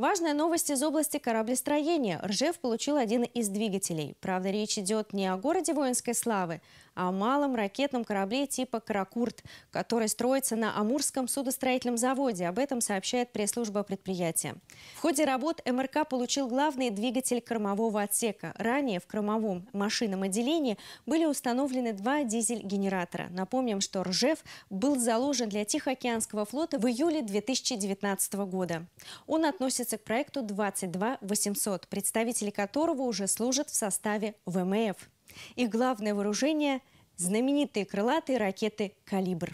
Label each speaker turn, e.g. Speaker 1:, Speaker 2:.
Speaker 1: Важная новость из области кораблестроения. Ржев получил один из двигателей. Правда, речь идет не о городе воинской славы, а о малом ракетном корабле типа «Каракурт», который строится на Амурском судостроительном заводе. Об этом сообщает пресс-служба предприятия. В ходе работ МРК получил главный двигатель кормового отсека. Ранее в кормовом машинном отделении были установлены два дизель-генератора. Напомним, что «Ржев» был заложен для Тихоокеанского флота в июле 2019 года. Он относится обращаются к проекту 22 представители которого уже служат в составе ВМФ. Их главное вооружение – знаменитые крылатые ракеты «Калибр».